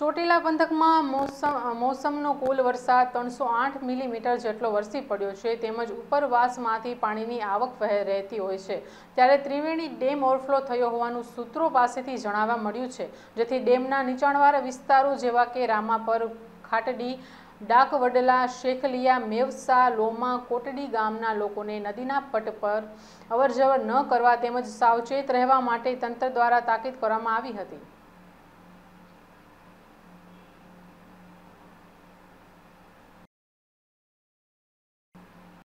ચોટીલા પંથકમાં મોસમ મોસમનો કુલ વરસાદ ત્રણસો આઠ મિલીમીટર જેટલો વરસી પડ્યો છે તેમજ ઉપરવાસમાંથી પાણીની આવક વહે રહેતી હોય છે ત્યારે ત્રિવેણી ડેમ ઓવરફ્લો થયો હોવાનું સૂત્રો પાસેથી જણાવવા મળ્યું છે જેથી ડેમના નીચાણવાળા વિસ્તારો જેવા કે રામાપર ખાટડી ડાકવડલા શેખલિયા મેવસા લોમા કોટડી ગામના લોકોને નદીના પટ પર અવરજવર ન કરવા તેમજ સાવચેત રહેવા માટે તંત્ર દ્વારા તાકીદ કરવામાં આવી હતી